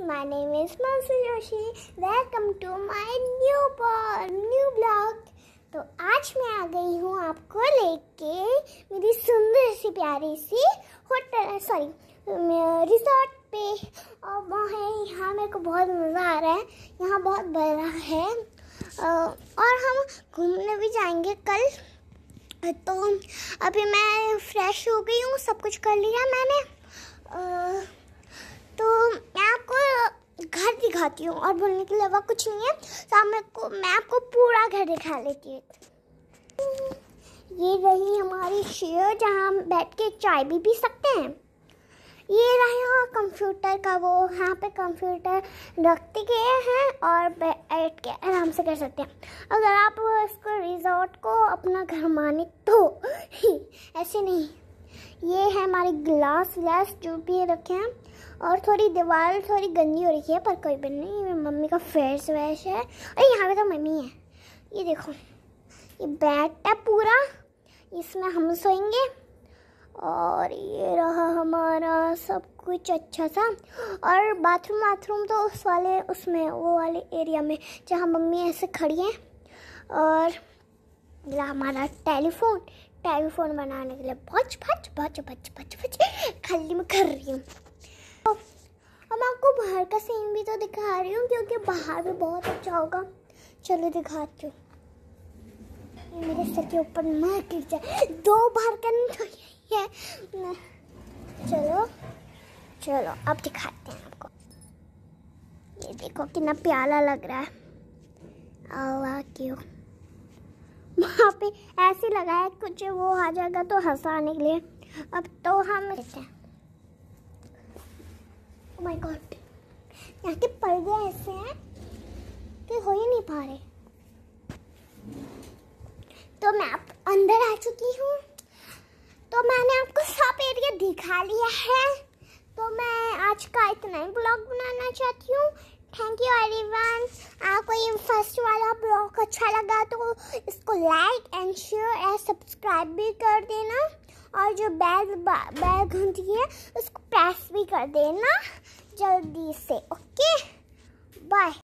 my name is Mansu Joshi. Welcome to my new new blog. तो आज मैं आ गई हूँ आपको लेके मेरी सुंदर सी प्यारी सी होटल सॉरी रिसोर्ट पे और वहाँ है यहाँ मेरे को बहुत मज़ा आ रहा है यहाँ बहुत बड़ा है और हम घूमने भी जाएंगे कल तो अभी मैं फ्रेश हो गई हूँ सब कुछ कर लिया मैंने दिखाती हूँ और बोलने के अलावा कुछ नहीं है तो आप को मैं आपको पूरा घर दिखा लेती हूँ ये रही हमारी शेयर जहाँ हम बैठ के चाय भी पी सकते हैं ये रहा कंप्यूटर का वो यहाँ पे कंप्यूटर रखते गए हैं और बैठ के आराम से कर सकते हैं अगर आप इसको रिजॉर्ट को अपना घर माने तो ही ऐसे नहीं ये है हमारे ग्लास व्लास जो भी रखे हैं और थोड़ी दीवार थोड़ी गंदी हो रही है पर कोई बन नहीं मम्मी का फेस वैश है अरे यहाँ पे तो मम्मी है ये देखो ये बेड है पूरा इसमें हम सोएंगे और ये रहा हमारा सब कुछ अच्छा सा और बाथरूम बाथरूम तो उस वाले उसमें वो वाले एरिया में जहाँ मम्मी ऐसे खड़ी हैं और हमारा टेलीफोन टेलीफोन बनाने के लिए बच बच बच बच बच बच खाली में कर रही हूँ बाहर का सीन भी तो दिखा रही हूँ क्योंकि बाहर भी बहुत अच्छा होगा चलो दिखाती हूँ मेरे सर के ऊपर मार गिर जाए दो बार करनी तो यही है चलो चलो अब दिखाते हैं आपको ये देखो कितना प्याला लग रहा है अल्लाह क्यों वहाँ पे ऐसे लगा है कुछ वो आ जाएगा तो हंसाने के लिए अब तो हम माय oh गॉड यहाँ के पर्दे ऐसे हैं कि तो हो ही नहीं पा रहे तो मैं आप अंदर आ चुकी हूँ तो मैंने आपको सब एरिया दिखा लिया है तो मैं आज का इतना ही ब्लॉग बनाना चाहती हूँ थैंक यू एवरीवन आपको ये फर्स्ट वाला ब्लॉग अच्छा लगा तो इसको like and share and subscribe भी कर देना और जो बैग बैल घंटी है उसको प्रेस भी कर देना जल्दी से ओके Quê? Bye.